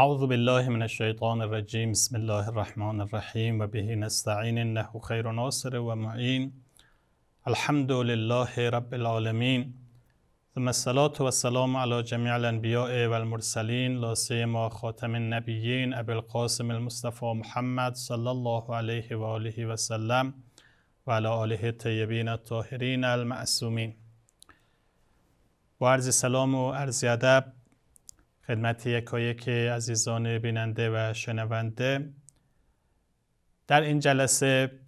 اعوذ بالله من الشیطان الرجیم بسم الله الرحمن الرحیم و به نستعین انه خیر ناصر و معین الحمد لله رب العالمین ثم الصلاة والسلام على جميع الأنبياء والمرسلين لا سيما خاتم النبيين ابي القاسم المصطفى محمد صلى الله عليه واله وسلم وعلى آله الطيبين الطاهرين المعصومين و عرض سلام و عرض خدمت یکایک عزیزان بیننده و شنونده در این جلسه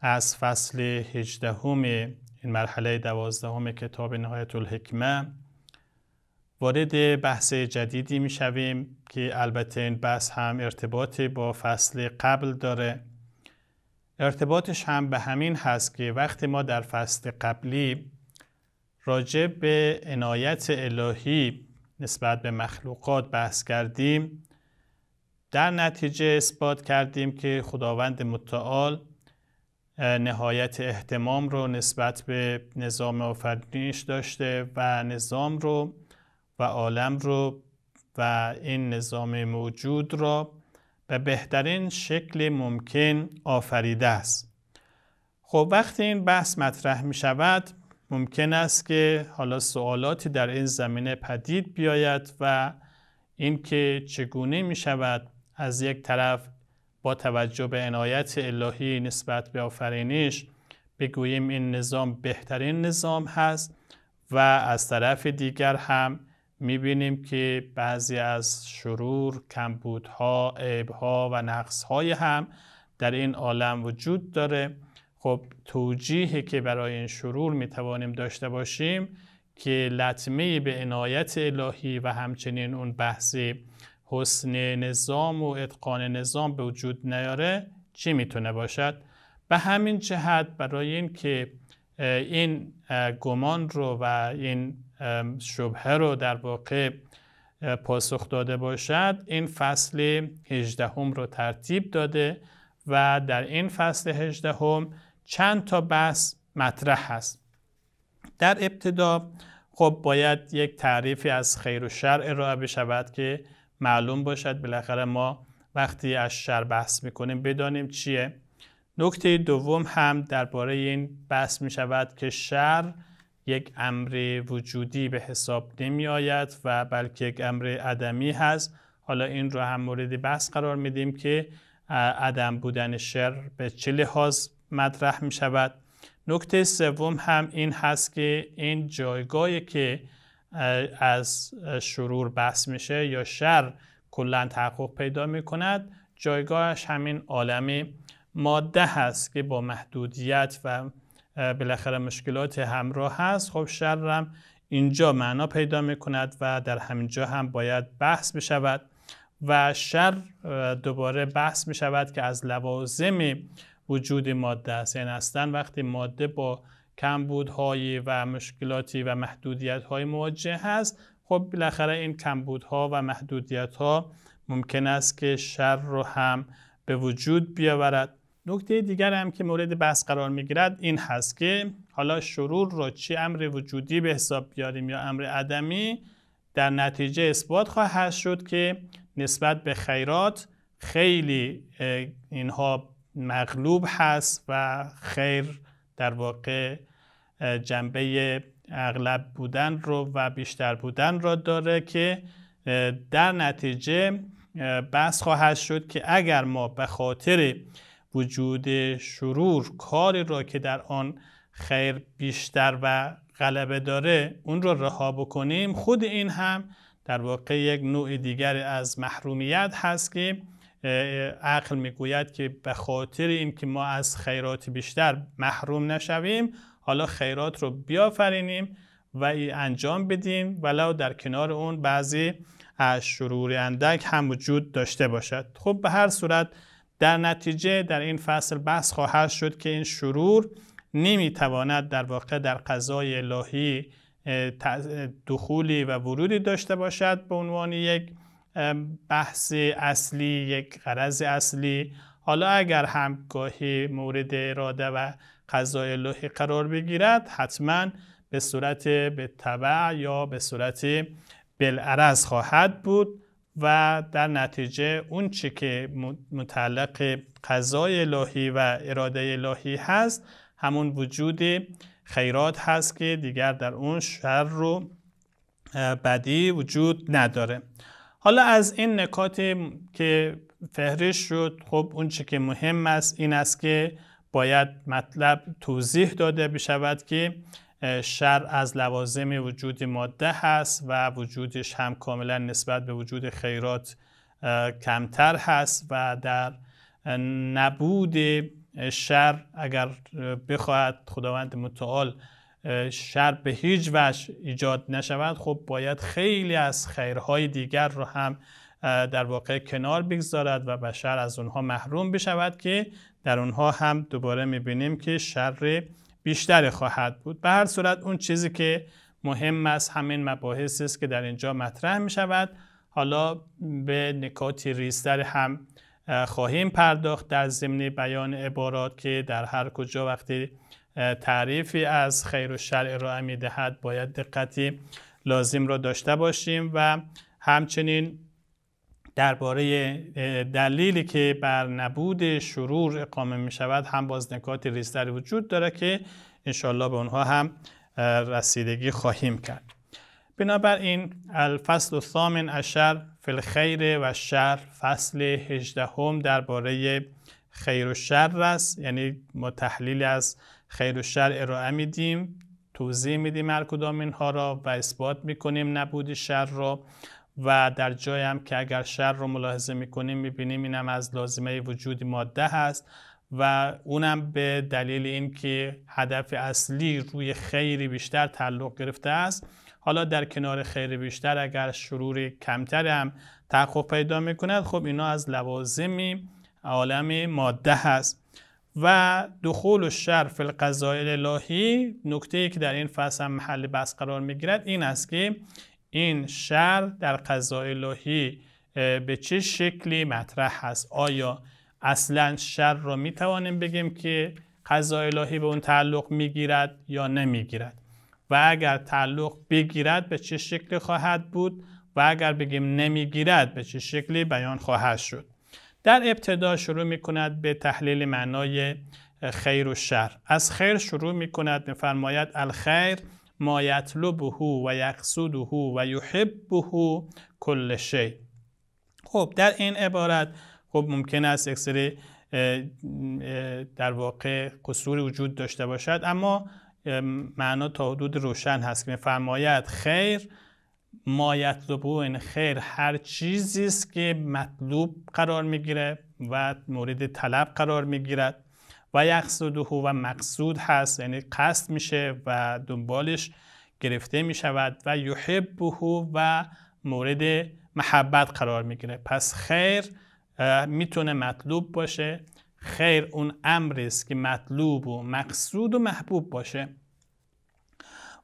از فصل 18 این مرحله دوازدهم کتاب نهایت الحکمه وارد بحث جدیدی می شویم که البته این بحث هم ارتباطی با فصل قبل داره ارتباطش هم به همین هست که وقتی ما در فصل قبلی راجع به عنایت الهی نسبت به مخلوقات بحث کردیم در نتیجه اثبات کردیم که خداوند متعال نهایت احتمام رو نسبت به نظام آفرینش داشته و نظام رو و عالم رو و این نظام موجود را به بهترین شکل ممکن آفریده است خب وقتی این بحث مطرح می شود ممکن است که حالا سوالاتی در این زمینه پدید بیاید و اینکه چگونه می شود از یک طرف با توجه به عنایت الهی نسبت به آفرینش بگوییم این نظام بهترین نظام هست و از طرف دیگر هم میبینیم که بعضی از شرور، کمبودها، عیبها و نقصهای هم در این عالم وجود داره خب توجیهی که برای این شرور می توانیم داشته باشیم که لطمه به عنایت الهی و همچنین اون بحث حسن نظام و اتقان نظام به وجود نیاره چی میتونه باشد به همین جهت برای این که این گمان رو و این شبهه رو در واقع پاسخ داده باشد این فصل هجدهم رو ترتیب داده و در این فصل هجدهم چند تا بحث مطرح هست در ابتدا خب باید یک تعریفی از خیر و شر ارائه بشود که معلوم باشد بالاخره ما وقتی از شر بحث میکنیم بدانیم چیه نکته دوم هم درباره این بحث می شود که شر یک امر وجودی به حساب نمی آید و بلکه یک امر عدمی هست حالا این رو هم مورد بحث قرار میدیم که عدم بودن شر به چه لحاظ مطرح می شود نکته سوم هم این هست که این جایگاهی که از شرور بحث میشه یا شر کلا تحقق پیدا می کند جایگاهش همین عالم ماده هست که با محدودیت و بالاخره مشکلات همراه هست خب شر هم اینجا معنا پیدا می کند و در همینجا هم باید بحث بشود و شر دوباره بحث می شود که از لوازم وجود ماده است یعنی اصلا وقتی ماده با کمبودهایی و مشکلاتی و محدودیت های مواجه هست خب بالاخره این کمبودها و محدودیت ها ممکن است که شر رو هم به وجود بیاورد نکته دیگر هم که مورد بحث قرار می گیرد این هست که حالا شرور را چی امر وجودی به حساب بیاریم یا امر عدمی در نتیجه اثبات خواهد شد که نسبت به خیرات خیلی اینها مغلوب هست و خیر در واقع جنبه اغلب بودن رو و بیشتر بودن را داره که در نتیجه بس خواهد شد که اگر ما به خاطر وجود شرور کاری را که در آن خیر بیشتر و غلبه داره اون را رها بکنیم خود این هم در واقع یک نوع دیگر از محرومیت هست که عقل میگوید که به خاطر که ما از خیرات بیشتر محروم نشویم حالا خیرات رو بیافرینیم و انجام بدیم ولو در کنار اون بعضی از شرور اندک هم وجود داشته باشد خب به هر صورت در نتیجه در این فصل بحث خواهد شد که این شرور نمیتواند در واقع در قضای الهی دخولی و ورودی داشته باشد به عنوان یک بحث اصلی یک غرض اصلی حالا اگر هم مورد اراده و قضای الهی قرار بگیرد حتما به صورت به طبع یا به صورت بلعرز خواهد بود و در نتیجه اون چی که متعلق قضای الهی و اراده الهی هست همون وجود خیرات هست که دیگر در اون شر رو بدی وجود نداره حالا از این نکات که فهرش شد خب اون چه که مهم است این است که باید مطلب توضیح داده بشود که شر از لوازم وجود ماده هست و وجودش هم کاملا نسبت به وجود خیرات کمتر هست و در نبود شر اگر بخواهد خداوند متعال شر به هیچ وجه ایجاد نشود خب باید خیلی از خیرهای دیگر رو هم در واقع کنار بگذارد و بشر از اونها محروم بشود که در اونها هم دوباره میبینیم که شر بیشتر خواهد بود به هر صورت اون چیزی که مهم است همین مباحث است که در اینجا مطرح می شود حالا به نکاتی ریستر هم خواهیم پرداخت در ضمن بیان عبارات که در هر کجا وقتی تعریفی از خیر و شر ارائه دهد باید دقتی لازم را داشته باشیم و همچنین درباره دلیلی که بر نبود شرور اقامه می شود هم باز نکات ریزتری وجود داره که انشالله به اونها هم رسیدگی خواهیم کرد بنابراین الفصل الثامن ثامن اشر فل خیر و شر فصل هجدهم درباره خیر و شر است یعنی ما تحلیل از خیر و شر ارائه میدیم توضیح میدیم هر کدام اینها را و اثبات میکنیم نبود شر را و در جای هم که اگر شر رو ملاحظه میکنیم میبینیم اینم از لازمه وجود ماده است و اونم به دلیل اینکه هدف اصلی روی خیری بیشتر تعلق گرفته است حالا در کنار خیر بیشتر اگر شرور کمتر هم تحقق پیدا میکند خب اینا از لوازم عالم ماده هست و دخول و شرف فی الهی نکته ای که در این فصل هم محل بحث قرار میگیرد این است که این شر در قضای الهی به چه شکلی مطرح هست آیا اصلا شر را می توانیم بگیم که قضای الهی به اون تعلق میگیرد یا نمیگیرد و اگر تعلق بگیرد به چه شکلی خواهد بود و اگر بگیم نمیگیرد به چه شکلی بیان خواهد شد در ابتدا شروع می کند به تحلیل معنای خیر و شر از خیر شروع می کند میفرماید الخیر ما یطلبه و یقصده و یحبه کل شی خب در این عبارت خب ممکن است یک سری در واقع قصور وجود داشته باشد اما معنا تا حدود روشن هست که میفرماید خیر مایت این یعنی خیر هر چیزی است که مطلوب قرار میگیره و مورد طلب قرار میگیرد و یقصده و مقصود هست یعنی قصد میشه و دنبالش گرفته میشود و یحبه و مورد محبت قرار میگیره پس خیر میتونه مطلوب باشه خیر اون امری است که مطلوب و مقصود و محبوب باشه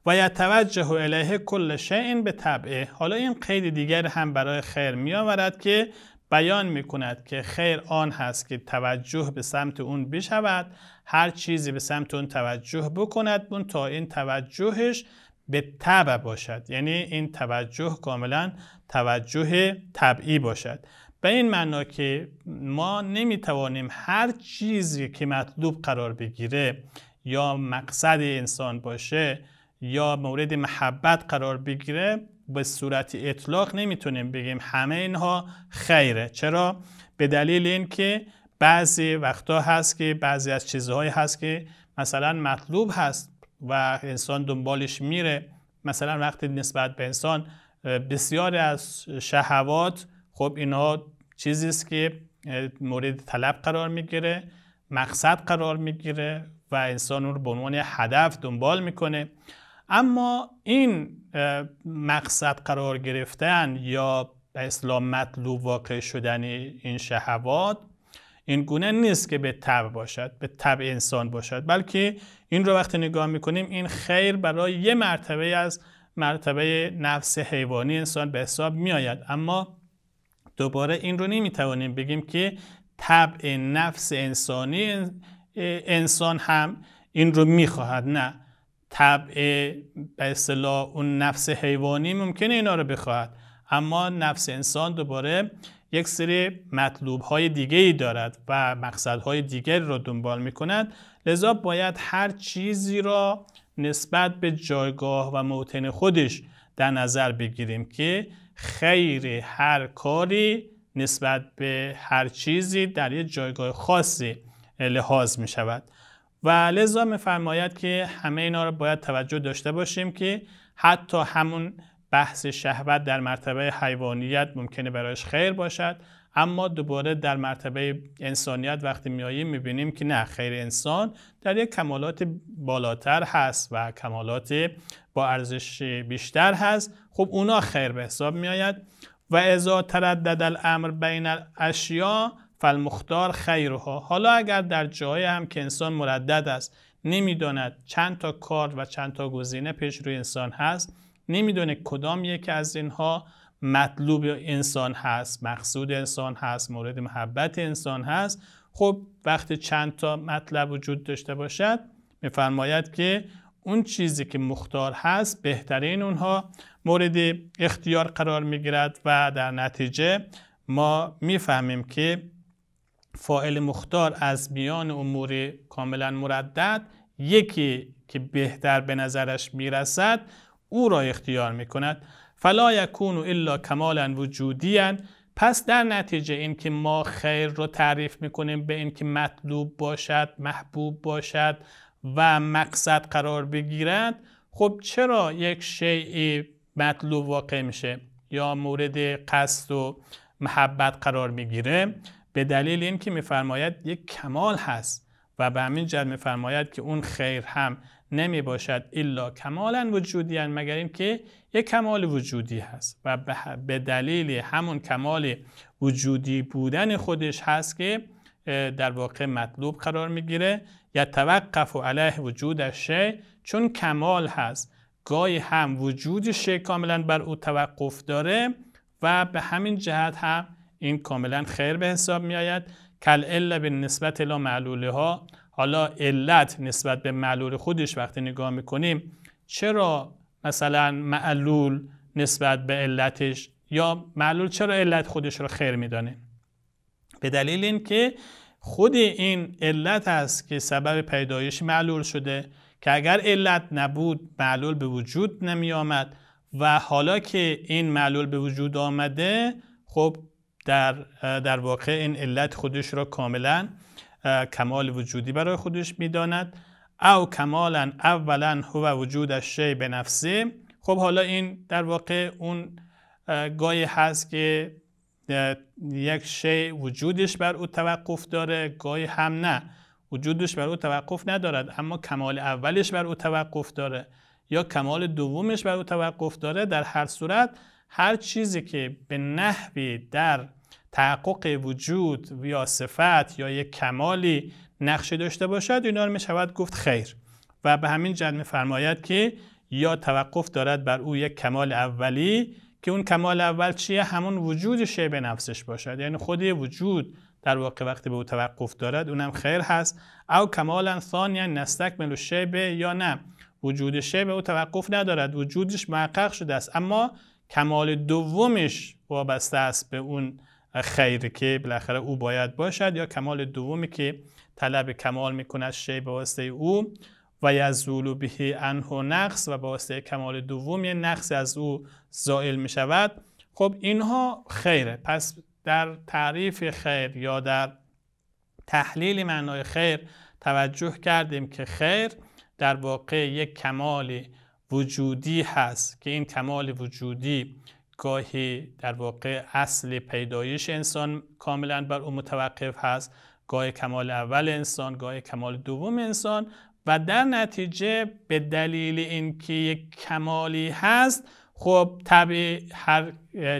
و یتوجه الیه کل شیء به طبعه حالا این قید دیگر هم برای خیر می آورد که بیان می کند که خیر آن هست که توجه به سمت اون بشود هر چیزی به سمت اون توجه بکند اون تا این توجهش به طبع باشد یعنی این توجه کاملا توجه طبعی باشد به این معنا که ما نمیتوانیم هر چیزی که مطلوب قرار بگیره یا مقصد انسان باشه یا مورد محبت قرار بگیره به صورت اطلاق نمیتونیم بگیم همه اینها خیره چرا به دلیل اینکه بعضی وقتا هست که بعضی از چیزهایی هست که مثلا مطلوب هست و انسان دنبالش میره مثلا وقتی نسبت به انسان بسیاری از شهوات خب اینا چیزی است که مورد طلب قرار میگیره مقصد قرار میگیره و انسان اون رو به عنوان هدف دنبال میکنه اما این مقصد قرار گرفتن یا اسلام مطلوب واقع شدن این شهوات این گونه نیست که به تبع باشد به طبع انسان باشد بلکه این رو وقتی نگاه میکنیم این خیر برای یه مرتبه از مرتبه نفس حیوانی انسان به حساب میآید اما دوباره این رو نمیتوانیم بگیم که طبع نفس انسانی انسان هم این رو میخواهد نه طبع به اصطلاح اون نفس حیوانی ممکنه اینا رو بخواهد اما نفس انسان دوباره یک سری مطلوب های دیگه ای دارد و مقصد های دیگر را دنبال می کند لذا باید هر چیزی را نسبت به جایگاه و موطن خودش در نظر بگیریم که خیر هر کاری نسبت به هر چیزی در یک جایگاه خاصی لحاظ می شود و لذا میفرماید که همه اینا رو باید توجه داشته باشیم که حتی همون بحث شهوت در مرتبه حیوانیت ممکنه برایش خیر باشد اما دوباره در مرتبه انسانیت وقتی میاییم میبینیم که نه خیر انسان در یک کمالات بالاتر هست و کمالات با ارزش بیشتر هست خب اونا خیر به حساب میآید و اذا تردد الامر بین الاشیا فالمختار خیرها حالا اگر در جای هم که انسان مردد است نمیداند چند تا کار و چند تا گزینه پیش روی انسان هست نمیدونه کدام یک از اینها مطلوب انسان هست مقصود انسان هست مورد محبت انسان هست خب وقتی چند تا مطلب وجود داشته باشد میفرماید که اون چیزی که مختار هست بهترین اونها مورد اختیار قرار میگیرد و در نتیجه ما میفهمیم که فائل مختار از میان امور کاملا مردد یکی که بهتر به نظرش میرسد او را اختیار میکند فلا یکون الا کمالا وجودیا پس در نتیجه اینکه ما خیر رو تعریف میکنیم به اینکه مطلوب باشد محبوب باشد و مقصد قرار بگیرد خب چرا یک شیء مطلوب واقع میشه یا مورد قصد و محبت قرار میگیره به دلیل اینکه میفرماید یک کمال هست و به همین جد میفرماید که اون خیر هم نمی باشد الا کمالا وجودی مگر اینکه یک کمال وجودی هست و به دلیل همون کمال وجودی بودن خودش هست که در واقع مطلوب قرار میگیره یا توقف و علیه وجود شی چون کمال هست گاهی هم وجود شی کاملا بر او توقف داره و به همین جهت هم این کاملا خیر به حساب می آید کل الا به نسبت لا معلوله ها حالا علت نسبت به معلول خودش وقتی نگاه میکنیم چرا مثلا معلول نسبت به علتش یا معلول چرا علت خودش را خیر میدانه به دلیل اینکه خود این علت است که سبب پیدایش معلول شده که اگر علت نبود معلول به وجود نمی آمد و حالا که این معلول به وجود آمده خب در, در واقع این علت خودش را کاملا کمال وجودی برای خودش میداند او کمالا اولا هو وجود الشی به نفسه خب حالا این در واقع اون گاهی هست که یک شی وجودش بر او توقف داره گاهی هم نه وجودش بر او توقف ندارد اما کمال اولش بر او توقف داره یا کمال دومش بر او توقف داره در هر صورت هر چیزی که به نحوی در تحقق وجود یا صفت یا یک کمالی نقشه داشته باشد اینا رو شود گفت خیر و به همین جد میفرماید که یا توقف دارد بر او یک کمال اولی که اون کمال اول چیه همون وجود شی به نفسش باشد یعنی خودی وجود در واقع وقتی به او توقف دارد اونم خیر هست او کمالا ثانیا نستکمل شی یا نه وجود شی به او توقف ندارد وجودش محقق شده است اما کمال دومش وابسته است به اون خیر که بالاخره او باید باشد یا کمال دومی که طلب کمال میکند شی به واسطه او و یزول به انه نقص و به واسطه کمال دومی نقص از او زائل می شود خب اینها خیره پس در تعریف خیر یا در تحلیل معنای خیر توجه کردیم که خیر در واقع یک کمال وجودی هست که این کمال وجودی گاهی در واقع اصل پیدایش انسان کاملا بر او متوقف هست گاه کمال اول انسان گاه کمال دوم انسان و در نتیجه به دلیل اینکه یک کمالی هست خب طبیعی هر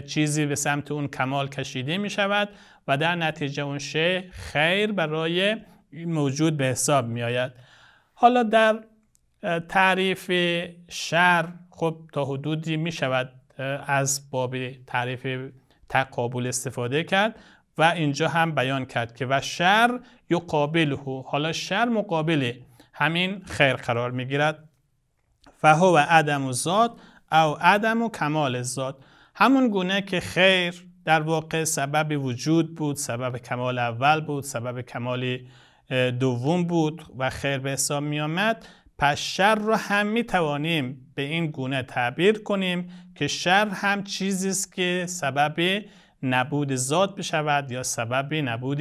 چیزی به سمت اون کمال کشیده می شود و در نتیجه اون شه خیر برای موجود به حساب می آید حالا در تعریف شر خب تا حدودی می شود از باب تعریف تقابل استفاده کرد و اینجا هم بیان کرد که و شر یقابله حالا شر مقابل همین خیر قرار میگیرد فهو و عدم و ذات او عدم و کمال ذات همون گونه که خیر در واقع سبب وجود بود سبب کمال اول بود سبب کمال دوم بود و خیر به حساب می آمد پس شر را هم می توانیم به این گونه تعبیر کنیم که شر هم چیزی است که سبب نبود ذات بشود یا سبب نبود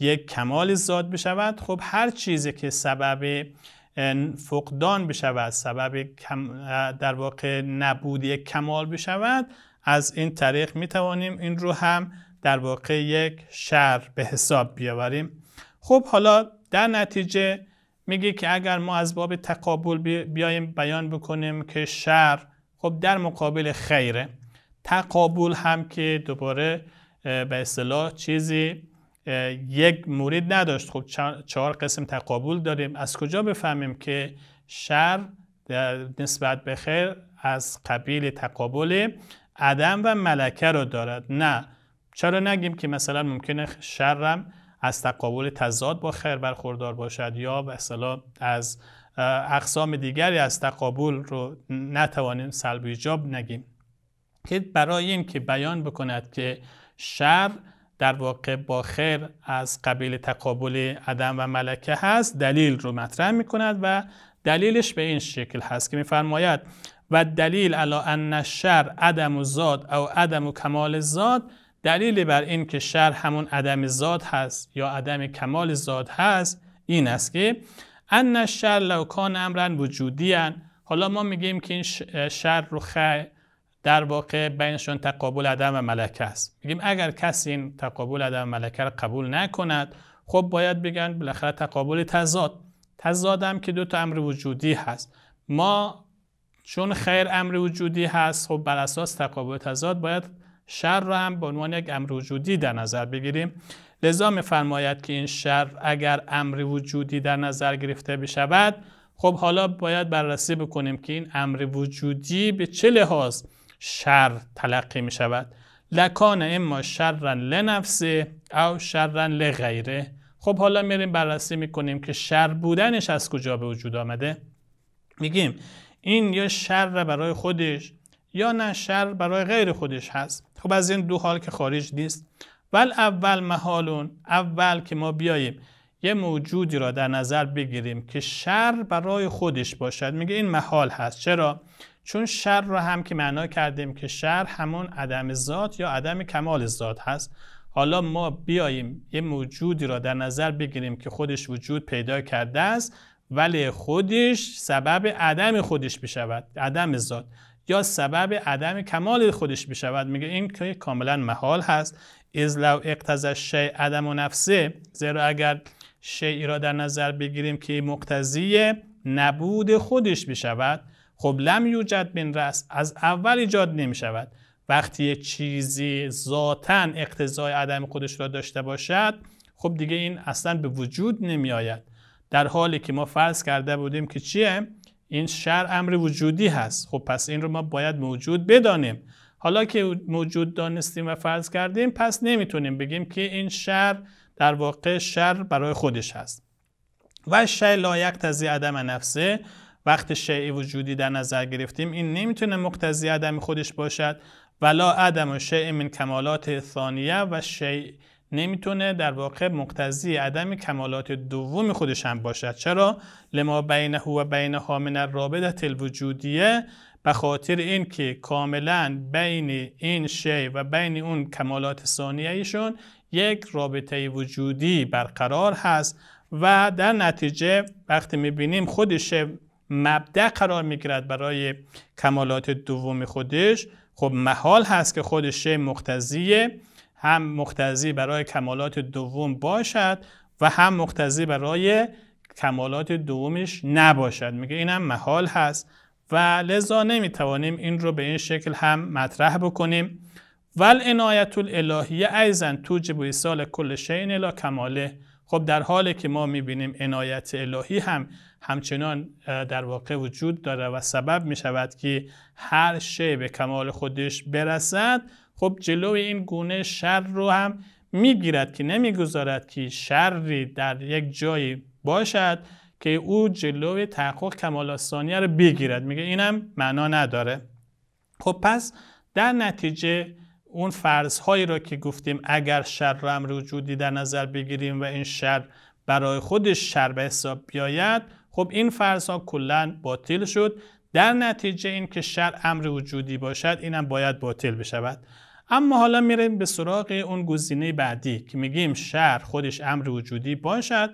یک کمال ذات بشود خب هر چیزی که سبب فقدان بشود سبب در واقع نبود یک کمال بشود از این طریق می توانیم این رو هم در واقع یک شر به حساب بیاوریم خب حالا در نتیجه میگه که اگر ما از باب تقابل بیایم بیان بکنیم که شر خب در مقابل خیره تقابل هم که دوباره به اصطلاح چیزی یک مورد نداشت خب چهار قسم تقابل داریم از کجا بفهمیم که شر نسبت به خیر از قبیل تقابل عدم و ملکه رو دارد نه چرا نگیم که مثلا ممکنه شرم از تقابل تضاد با خیر برخوردار باشد یا به از اقسام دیگری از تقابل رو نتوانیم سلب ایجاب نگیم که برای این که بیان بکند که شر در واقع با خیر از قبیل تقابل عدم و ملکه هست دلیل رو مطرح می کند و دلیلش به این شکل هست که میفرماید و دلیل علا ان شر عدم و زاد او عدم و کمال زاد دلیلی بر این که شر همون عدم ذات هست یا عدم کمال ذات هست این است که ان شر لو کان امرن وجودیان حالا ما میگیم که این شر رو خ در واقع بینشون تقابل عدم و ملکه است میگیم اگر کسی این تقابل عدم و ملکه رو قبول نکند خب باید بگن بالاخره تقابل تضاد تضاد هم که دو تا امر وجودی هست ما چون خیر امر وجودی هست خب بر اساس تقابل تضاد باید شر را هم به عنوان یک امر وجودی در نظر بگیریم لذا میفرماید که این شر اگر امر وجودی در نظر گرفته بشود خب حالا باید بررسی بکنیم که این امر وجودی به چه لحاظ شر تلقی می شود لکان اما شرا لنفسه او شرا لغیره خب حالا میریم بررسی میکنیم که شر بودنش از کجا به وجود آمده میگیم این یا شر برای خودش یا نه شر برای غیر خودش هست خب از این دو حال که خارج نیست ول اول محالون اول که ما بیاییم یه موجودی را در نظر بگیریم که شر برای خودش باشد میگه این محال هست چرا چون شر را هم که معنا کردیم که شر همون عدم ذات یا عدم کمال ذات هست حالا ما بیاییم یه موجودی را در نظر بگیریم که خودش وجود پیدا کرده است ولی خودش سبب عدم خودش بشود عدم ذات یا سبب عدم کمال خودش بشود میگه این که کاملا محال هست از لو اقتضا شی عدم و نفسه زیرا اگر شیعی را در نظر بگیریم که مقتضی نبود خودش بشود خب لم یوجد بین رس از اول ایجاد نمی شود وقتی چیزی ذاتا اقتضای عدم خودش را داشته باشد خب دیگه این اصلا به وجود نمی آید در حالی که ما فرض کرده بودیم که چیه این شر امر وجودی هست خب پس این رو ما باید موجود بدانیم حالا که موجود دانستیم و فرض کردیم پس نمیتونیم بگیم که این شر در واقع شر برای خودش هست و شی لایق تزی عدم نفسه وقت شیء وجودی در نظر گرفتیم این نمیتونه مقتضی عدم خودش باشد ولا عدم و شیء من کمالات ثانیه و شیء نمیتونه در واقع مقتضی عدم کمالات دوم خودش هم باشد چرا لما بینه و بینها من الرابطه الوجودیه به خاطر اینکه کاملا بین این شی و بین اون کمالات ایشون یک رابطه وجودی برقرار هست و در نتیجه وقتی میبینیم خودش مبدع قرار میگیرد برای کمالات دوم خودش خب محال هست که خودش مقتضی هم مختزی برای کمالات دوم باشد و هم مختزی برای کمالات دومش نباشد میگه اینم محال هست و لذا نمیتوانیم این رو به این شکل هم مطرح بکنیم ول عنایت الالهیه ایزن توجب سال کل شین الی کماله خب در حالی که ما میبینیم عنایت الهی هم همچنان در واقع وجود داره و سبب میشود که هر شی به کمال خودش برسد خب جلوی این گونه شر رو هم میگیرد که نمیگذارد که شری در یک جایی باشد که او جلوی تحقق کمال رو بگیرد میگه اینم معنا نداره خب پس در نتیجه اون فرضهایی را که گفتیم اگر شر امر وجودی در نظر بگیریم و این شر برای خودش شر به حساب بیاید خب این ها کلا باطل شد در نتیجه اینکه شر امر وجودی باشد اینم باید باطل بشود اما حالا میریم به سراغ اون گزینه بعدی که میگیم شر خودش امر وجودی باشد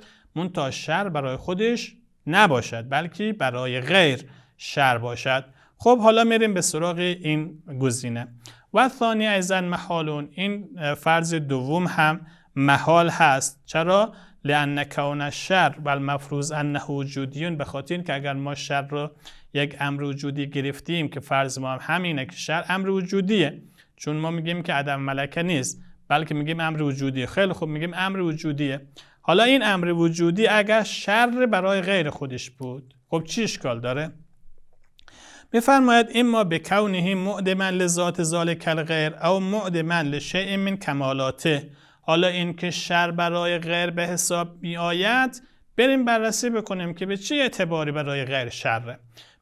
تا شر برای خودش نباشد بلکه برای غیر شر باشد خب حالا میریم به سراغ این گزینه و ثانی ایزا محالون این فرض دوم هم محال هست چرا لان کون شر و مفروض انه وجودیون به خاطر که اگر ما شر رو یک امر وجودی گرفتیم که فرض ما هم همینه که شر امر وجودیه چون ما میگیم که عدم ملکه نیست بلکه میگیم امر وجودیه خیلی خوب میگیم امر وجودیه حالا این امر وجودی اگر شر برای غیر خودش بود خب چی اشکال داره میفرماید اما به کونه معدما لذات کل غیر او معدما لشیء من کمالاته حالا این که شر برای غیر به حساب میآید بریم بررسی بکنیم که به چه اعتباری برای غیر شره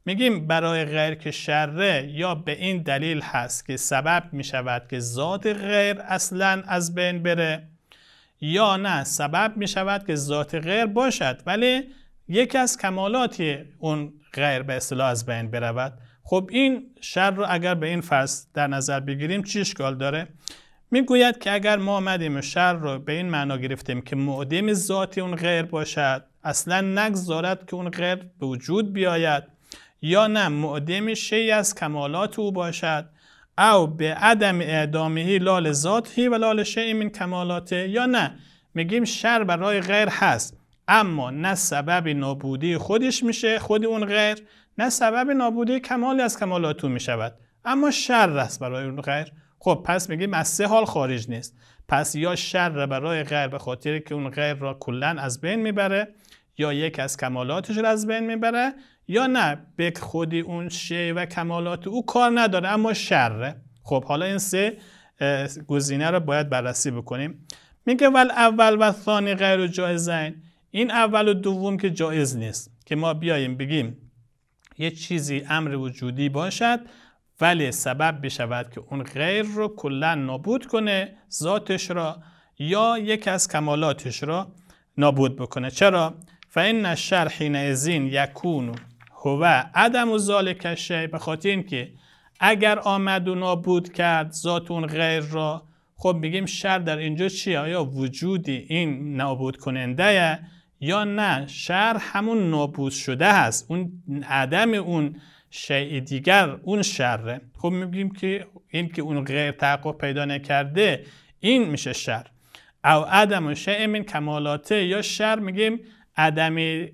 میگیم برای غیر که شره یا به این دلیل هست که سبب میشود که ذات غیر اصلا از بین بره یا نه سبب میشود که ذات غیر باشد ولی یکی از کمالاتی اون غیر به اصطلاح از بین برود خب این شر رو اگر به این فرض در نظر بگیریم چی اشکال داره میگوید که اگر ما آمدیم شر رو به این معنا گرفتیم که معدم ذاتی اون غیر باشد اصلا نگذارد که اون غیر به وجود بیاید یا نه معدم شی از کمالات او باشد او به عدم اعدامهی لال ذاتی و لال شی من کمالاته یا نه میگیم شر برای غیر هست اما نه سبب نابودی خودش میشه خود اون غیر نه سبب نابودی کمالی از کمالات او میشود اما شر است برای اون غیر خب پس میگیم از سه حال خارج نیست پس یا شر برای غیر به خاطر که اون غیر را کلا از بین میبره یا یک از کمالاتش رو از بین میبره یا نه به خودی اون شی و کمالات او کار نداره اما شره خب حالا این سه گزینه رو باید بررسی بکنیم میگه ول اول و ثانی غیر جایزن این اول و دوم که جایز نیست که ما بیاییم بگیم یه چیزی امر وجودی باشد ولی سبب بشود که اون غیر رو کلا نابود کنه ذاتش را یا یک از کمالاتش را نابود بکنه چرا فان الشر حینئذ یکون هو عدم و ذالک شی به خاطر اینکه اگر آمد و نابود کرد ذات اون غیر را خب میگیم شر در اینجا چیه آیا وجودی این نابود کننده یا نه شر همون نابود شده هست اون عدم اون شیء دیگر اون شره خب میگیم که این که اون غیر تحقق پیدا نکرده این میشه شر او عدم و من کمالاته یا شر میگیم عدم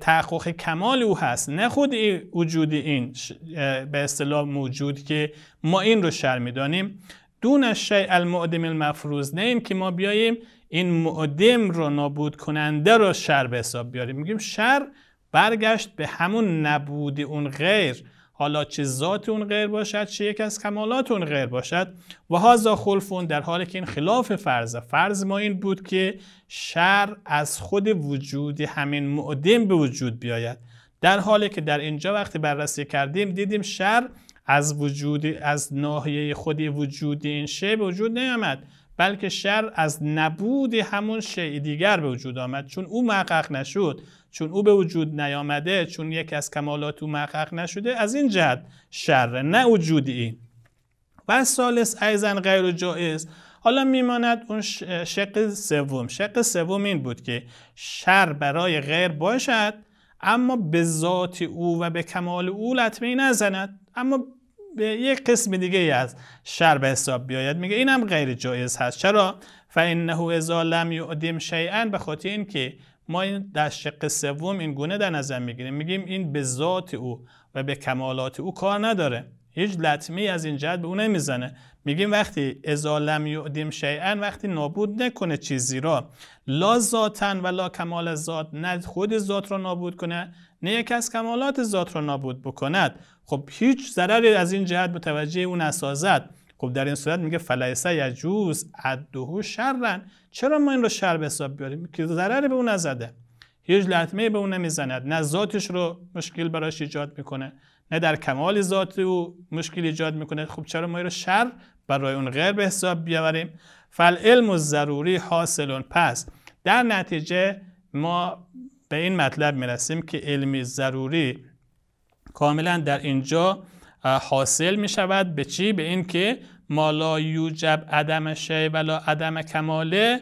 تحقق کمال او هست نه خود ای وجود این به اصطلاح موجود که ما این رو شر میدانیم دون از شیء المعدم المفروض نه این که ما بیاییم این معدم رو نابود کننده رو شر به حساب بیاریم میگیم شر برگشت به همون نبود اون غیر حالا چه ذات اون غیر باشد چه یک از کمالات اون غیر باشد و هازا خلفون در حالی که این خلاف فرض فرض ما این بود که شر از خود وجود همین معدم به وجود بیاید در حالی که در اینجا وقتی بررسی کردیم دیدیم شر از وجود از ناحیه خود وجود این شی به وجود نیامد بلکه شر از نبود همون شی دیگر به وجود آمد چون او محقق نشد چون او به وجود نیامده چون یکی از کمالات او محقق نشده از این جهت شر نه وجود این و سالس ایزن غیر جایز حالا میماند اون شق سوم شق سوم این بود که شر برای غیر باشد اما به ذات او و به کمال او لطمه نزند اما به یک قسم دیگه از شر به حساب بیاید میگه اینم غیر جایز هست چرا فانه اذا لم یعدم شیئا به خاطر اینکه ما این در شق سوم این گونه در نظر میگیریم میگیم این به ذات او و به کمالات او کار نداره هیچ لطمه از این جهت به او نمیزنه میگیم وقتی اذا لم یعدیم شیئا وقتی نابود نکنه چیزی را لا ذاتن و لا کمال ذات نه خود ذات را نابود کنه نه یک از کمالات ذات را نابود بکند خب هیچ ضرری از این جهت به توجه او نسازد خب در این صورت میگه فلیسه یجوز عده شرن چرا ما این رو شر به حساب بیاریم که ضرری به اون نزده هیچ لطمه به اون نمیزند نه ذاتش رو مشکل براش ایجاد میکنه نه در کمال ذات او مشکل ایجاد میکنه خب چرا ما این رو شر برای اون غیر به حساب بیاوریم فالعلم ضروری حاصلون پس در نتیجه ما به این مطلب میرسیم که علمی ضروری کاملا در اینجا حاصل می شود به چی؟ به این که ما لا یوجب عدم شی ولا عدم کماله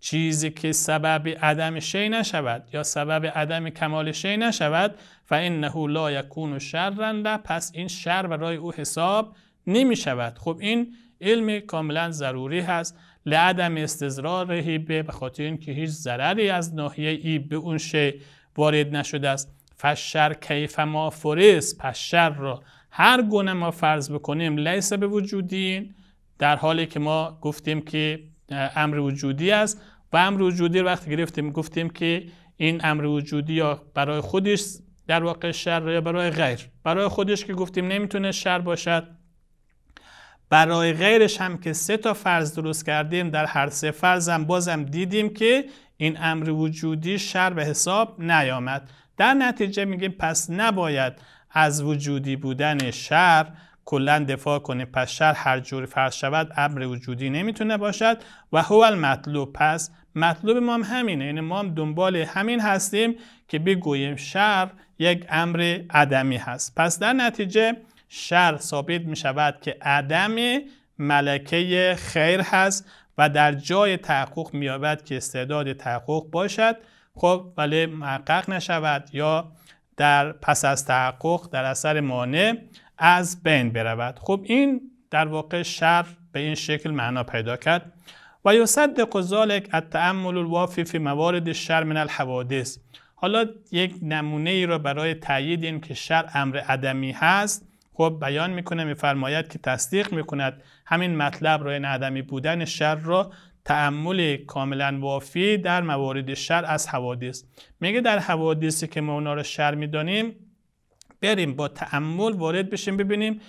چیزی که سبب عدم شی نشود یا سبب عدم کمال شی نشود و انه لا یکون شرا پس این شر برای او حساب نمی شود خب این علم کاملا ضروری هست لعدم استزراره به خاطر اینکه هیچ ضرری از ناحیه ای به اون شی وارد نشده است فشر کیف ما فرس پس شر را هر گونه ما فرض بکنیم لیس به وجودین. در حالی که ما گفتیم که امر وجودی است و امر وجودی رو وقتی گرفتیم گفتیم که این امر وجودی یا برای خودش در واقع شر یا برای غیر برای خودش که گفتیم نمیتونه شر باشد برای غیرش هم که سه تا فرض درست کردیم در هر سه فرض هم بازم دیدیم که این امر وجودی شر به حساب نیامد در نتیجه میگیم پس نباید از وجودی بودن شر کلا دفاع کنه پس شر هر جور فرض شود امر وجودی نمیتونه باشد و هو المطلوب پس مطلوب ما هم همینه یعنی ما هم دنبال همین هستیم که بگوییم شر یک امر عدمی هست پس در نتیجه شر ثابت می شود که عدم ملکه خیر هست و در جای تحقق مییابد که استعداد تحقق باشد خب ولی محقق نشود یا در پس از تحقق در اثر مانع از بین برود خب این در واقع شر به این شکل معنا پیدا کرد و یصدق ذلک التعمل الوافی فی موارد شر من الحوادث حالا یک نمونه ای را برای تایید این که شر امر عدمی هست خب بیان میکنه میفرماید که تصدیق میکند همین مطلب را این عدمی بودن شر را تعمل کاملا وافی در موارد شر از حوادث میگه در حوادثی که ما اونا رو شر میدانیم بریم با تعمل وارد بشیم ببینیم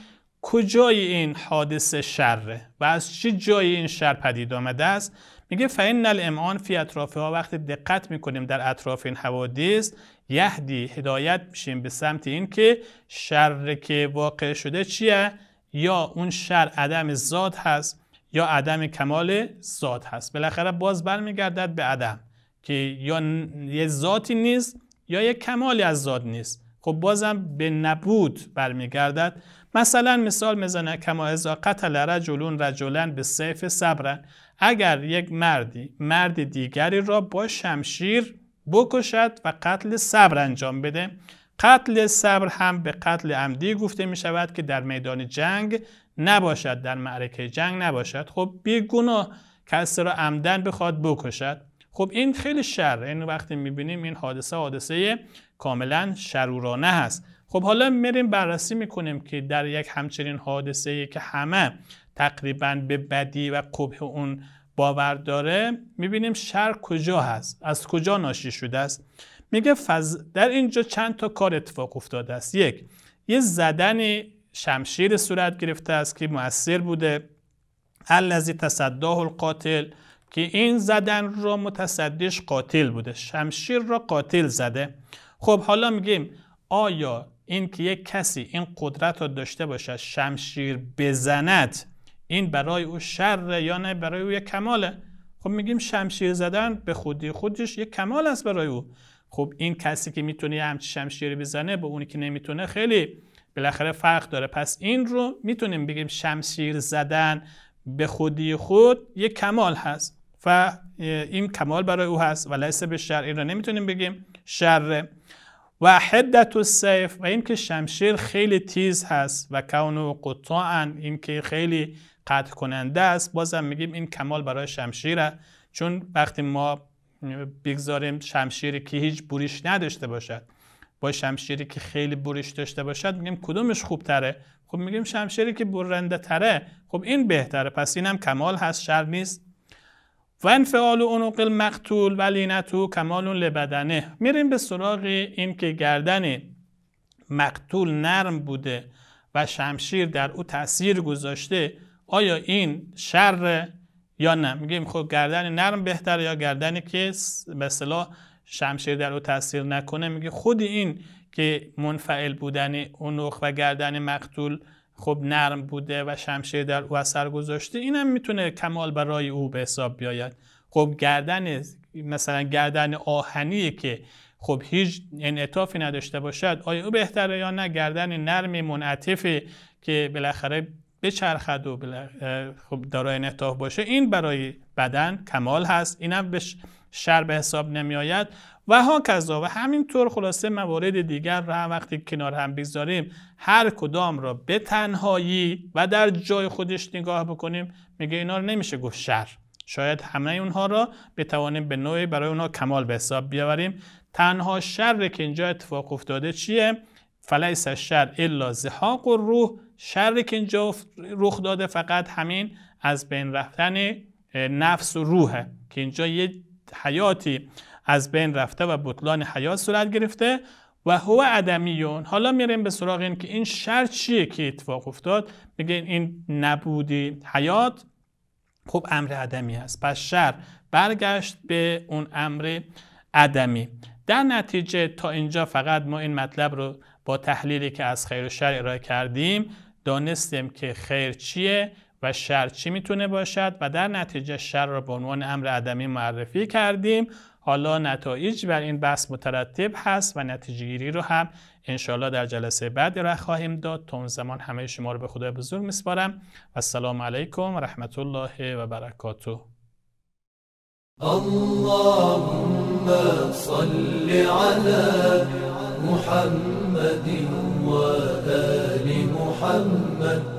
کجای این حادث شره و از چه جای این شر پدید آمده است میگه فین امان فی اطرافها وقتی دقت میکنیم در اطراف این حوادث یهدی هدایت میشیم به سمت اینکه شر که واقع شده چیه یا اون شر عدم ذات هست یا عدم کمال ذات هست بالاخره باز برمیگردد به عدم که یا یه ذاتی نیست یا یه کمالی از ذات نیست خب بازم به نبود برمیگردد مثلا مثال میزنه کما ازا قتل رجلون رجلن به سیف صبرن اگر یک مردی مرد دیگری را با شمشیر بکشد و قتل صبر انجام بده قتل صبر هم به قتل عمدی گفته می شود که در میدان جنگ نباشد در معرکه جنگ نباشد خب بی گناه کسی را عمدن بخواد بکشد خب این خیلی شر این وقتی میبینیم این حادثه حادثه کاملا شرورانه هست خب حالا میریم بررسی میکنیم که در یک همچنین حادثه که همه تقریبا به بدی و قبه اون باور داره میبینیم شر کجا هست از کجا ناشی شده است میگه فز... در اینجا چند تا کار اتفاق افتاده است یک یه زدن شمشیر صورت گرفته است که مؤثر بوده الذی تصداه القاتل که این زدن را متصدیش قاتل بوده شمشیر را قاتل زده خب حالا میگیم آیا این که یک کسی این قدرت را داشته باشد شمشیر بزند این برای او شر یا نه برای او یک کماله خب میگیم شمشیر زدن به خودی خودش یک کمال است برای او خب این کسی که میتونه همچی شمشیری بزنه به اونی که نمیتونه خیلی بالاخره فرق داره پس این رو میتونیم بگیم شمشیر زدن به خودی خود یک کمال هست و این کمال برای او هست و لسه به شر این رو نمیتونیم بگیم شر و حدت و سیف و این که شمشیر خیلی تیز هست و کون و قطعان این که خیلی قطع کننده است بازم میگیم این کمال برای شمشیره چون وقتی ما بگذاریم شمشیر که هیچ بوریش نداشته باشد با شمشیری که خیلی برش داشته باشد میگیم کدومش خوب تره؟ خب میگیم شمشیری که برنده تره خب این بهتره پس اینم کمال هست شر نیست و انفعال قل مقتول و لینتو کمال لبدنه میریم به سراغ این که گردن مقتول نرم بوده و شمشیر در او تاثیر گذاشته آیا این شره یا نه میگیم خب گردن نرم بهتره یا گردنی که به شمشیر در او تاثیر نکنه میگه خود این که منفعل بودن نخ و گردن مقتول خب نرم بوده و شمشیر در او اثر گذاشته اینم میتونه کمال برای او به حساب بیاید خب گردن مثلا گردن آهنی که خب هیچ انعطافی نداشته باشد آیا او بهتره یا نه گردن نرم منعطفی که بالاخره بچرخد و بلاخره خب دارای انعطاف باشه این برای بدن کمال هست اینم بش شر به حساب نمی آید و ها کذا و همینطور خلاصه موارد دیگر را وقتی کنار هم بگذاریم هر کدام را به تنهایی و در جای خودش نگاه بکنیم میگه اینا نمیشه گفت شر شاید همه اونها را بتوانیم به نوعی برای اونها کمال به حساب بیاوریم تنها شر که اینجا اتفاق افتاده چیه فلیس شر الا زحاق و روح شر که اینجا رخ داده فقط همین از بین رفتن نفس و روحه که اینجا یه حیاتی از بین رفته و بطلان حیات صورت گرفته و هو عدمیون حالا میریم به سراغ این که این شر چیه که اتفاق افتاد میگه این نبودی حیات خب امر عدمی است پس شر برگشت به اون امر عدمی در نتیجه تا اینجا فقط ما این مطلب رو با تحلیلی که از خیر و شر ارائه کردیم دانستیم که خیر چیه و شر چی میتونه باشد و در نتیجه شر را به عنوان امر عدمی معرفی کردیم حالا نتایج بر این بحث مترتب هست و نتیجه گیری رو هم انشاالله در جلسه بعد را خواهیم داد تا اون زمان همه شما رو به خدا بزرگ میسپارم و السلام علیکم و رحمت الله و برکاته اللهم صل علی محمد آل محمد